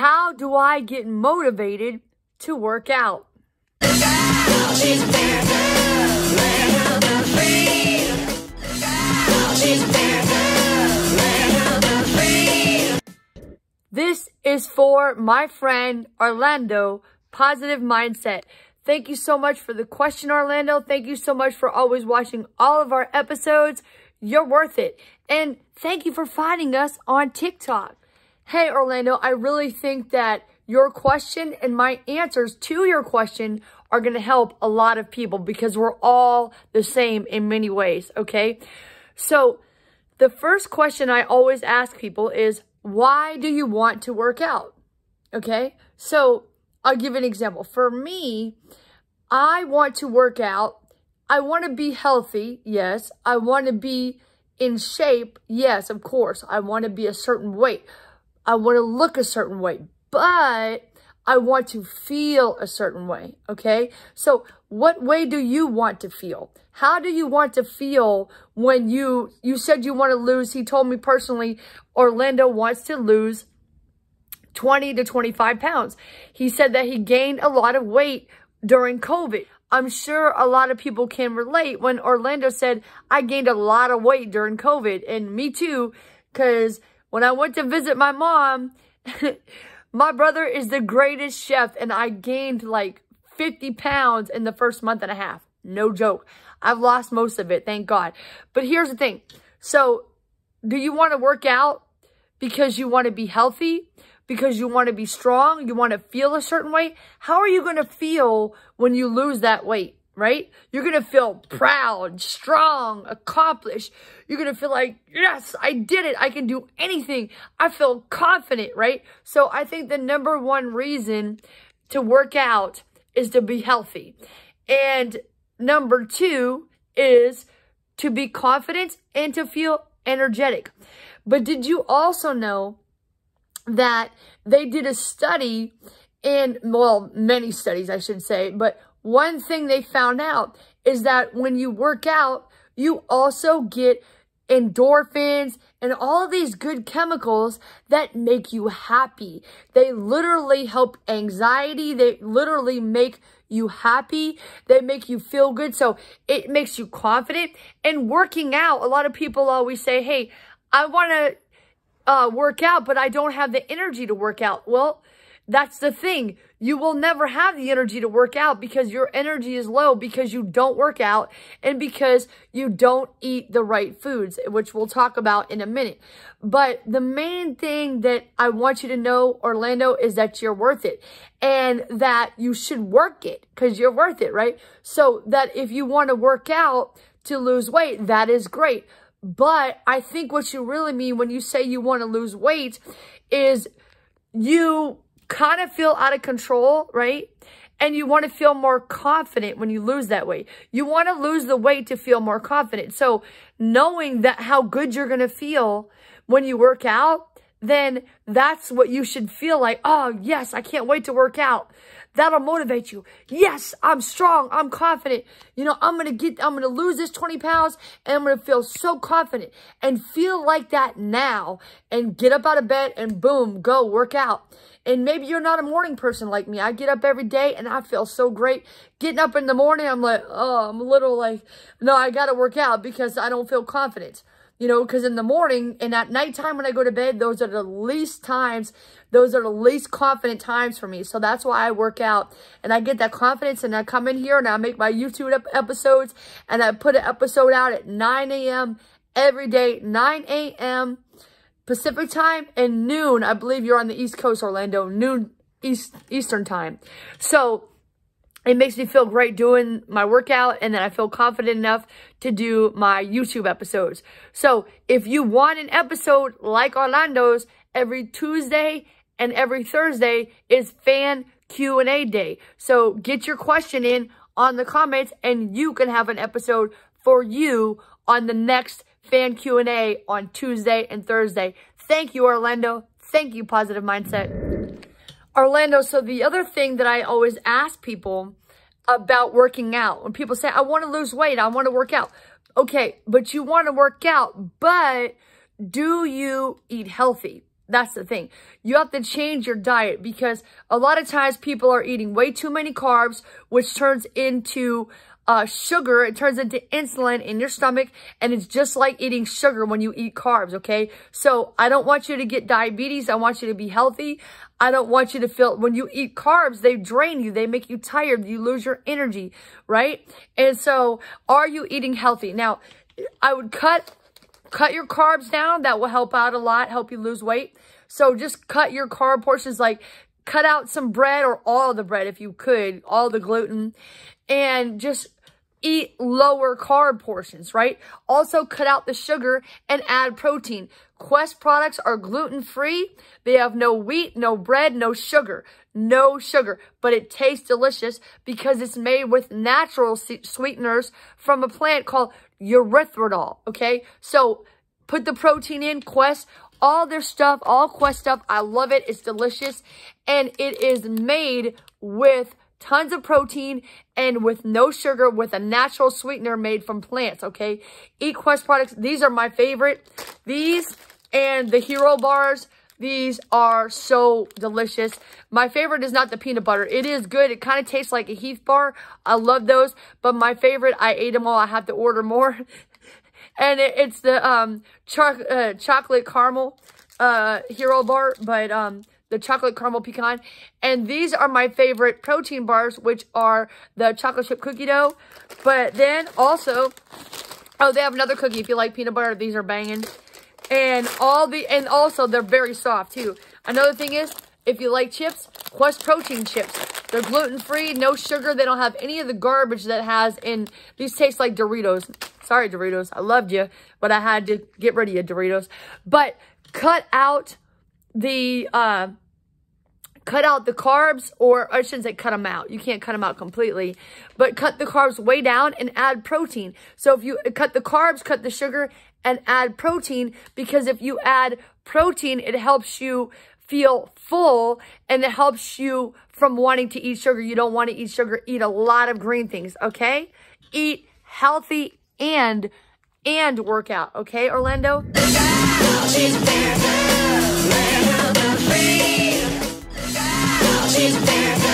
How do I get motivated to work out? This is for my friend Orlando, Positive Mindset. Thank you so much for the question, Orlando. Thank you so much for always watching all of our episodes. You're worth it. And thank you for finding us on TikTok hey, Orlando, I really think that your question and my answers to your question are going to help a lot of people because we're all the same in many ways, okay? So the first question I always ask people is, why do you want to work out? Okay? So I'll give an example. For me, I want to work out. I want to be healthy. Yes. I want to be in shape. Yes, of course. I want to be a certain weight. I want to look a certain way, but I want to feel a certain way, okay? So what way do you want to feel? How do you want to feel when you, you said you want to lose? He told me personally, Orlando wants to lose 20 to 25 pounds. He said that he gained a lot of weight during COVID. I'm sure a lot of people can relate when Orlando said, I gained a lot of weight during COVID and me too, because when I went to visit my mom, my brother is the greatest chef and I gained like 50 pounds in the first month and a half. No joke. I've lost most of it, thank God. But here's the thing. So do you want to work out because you want to be healthy? Because you want to be strong? You want to feel a certain way? How are you going to feel when you lose that weight? right? You're going to feel proud, strong, accomplished. You're going to feel like, yes, I did it. I can do anything. I feel confident, right? So I think the number one reason to work out is to be healthy. And number two is to be confident and to feel energetic. But did you also know that they did a study and well, many studies, I should say, but one thing they found out is that when you work out, you also get endorphins and all these good chemicals that make you happy. They literally help anxiety. They literally make you happy. They make you feel good. So it makes you confident. And working out, a lot of people always say, hey, I want to uh, work out, but I don't have the energy to work out. Well, that's the thing. You will never have the energy to work out because your energy is low because you don't work out and because you don't eat the right foods, which we'll talk about in a minute. But the main thing that I want you to know, Orlando, is that you're worth it and that you should work it because you're worth it, right? So that if you want to work out to lose weight, that is great. But I think what you really mean when you say you want to lose weight is you kind of feel out of control, right? And you want to feel more confident when you lose that weight. You want to lose the weight to feel more confident. So knowing that how good you're going to feel when you work out, then that's what you should feel like. Oh, yes, I can't wait to work out. That'll motivate you. Yes, I'm strong. I'm confident. You know, I'm going to get, I'm going to lose this 20 pounds and I'm going to feel so confident and feel like that now and get up out of bed and boom, go work out. And maybe you're not a morning person like me. I get up every day and I feel so great. Getting up in the morning, I'm like, oh, I'm a little like, no, I got to work out because I don't feel confident. You know, because in the morning and at nighttime when I go to bed, those are the least times, those are the least confident times for me. So that's why I work out and I get that confidence and I come in here and I make my YouTube episodes and I put an episode out at 9 a.m. every day, 9 a.m. Pacific time and noon. I believe you're on the East Coast, Orlando, noon East Eastern time. So it makes me feel great doing my workout and then I feel confident enough to do my YouTube episodes. So if you want an episode like Orlando's every Tuesday and every Thursday is fan Q&A day. So get your question in on the comments and you can have an episode for you on the next fan Q&A on Tuesday and Thursday. Thank you, Orlando. Thank you, Positive Mindset. Orlando, so the other thing that I always ask people about working out, when people say, I want to lose weight, I want to work out. Okay, but you want to work out, but do you eat healthy? That's the thing. You have to change your diet because a lot of times people are eating way too many carbs, which turns into uh, sugar, it turns into insulin in your stomach, and it's just like eating sugar when you eat carbs, okay? So I don't want you to get diabetes. I want you to be healthy. I don't want you to feel, when you eat carbs, they drain you. They make you tired. You lose your energy, right? And so are you eating healthy? Now, I would cut cut your carbs down. That will help out a lot, help you lose weight. So just cut your carb portions, like cut out some bread or all the bread if you could, all the gluten, and just eat lower carb portions, right? Also cut out the sugar and add protein. Quest products are gluten-free. They have no wheat, no bread, no sugar. No sugar, but it tastes delicious because it's made with natural sweeteners from a plant called erythritol, okay? So put the protein in, Quest, all their stuff, all Quest stuff. I love it. It's delicious, and it is made with tons of protein, and with no sugar with a natural sweetener made from plants, okay? Equest products, these are my favorite. These and the Hero Bars, these are so delicious. My favorite is not the peanut butter. It is good. It kind of tastes like a Heath bar. I love those, but my favorite, I ate them all. I have to order more. and it, it's the um, cho uh, chocolate caramel uh, Hero Bar, but... um the chocolate caramel pecan. And these are my favorite protein bars, which are the chocolate chip cookie dough. But then also, oh, they have another cookie. If you like peanut butter, these are banging. And all the, and also they're very soft too. Another thing is, if you like chips, Quest Protein Chips. They're gluten-free, no sugar. They don't have any of the garbage that has in, these taste like Doritos. Sorry, Doritos. I loved you, but I had to get rid of you, Doritos. But cut out the uh, cut out the carbs, or, I shouldn't say cut them out. You can't cut them out completely, but cut the carbs way down and add protein. So if you uh, cut the carbs, cut the sugar, and add protein, because if you add protein, it helps you feel full and it helps you from wanting to eat sugar. You don't want to eat sugar. Eat a lot of green things, okay? Eat healthy and and workout, okay, Orlando? she's bear.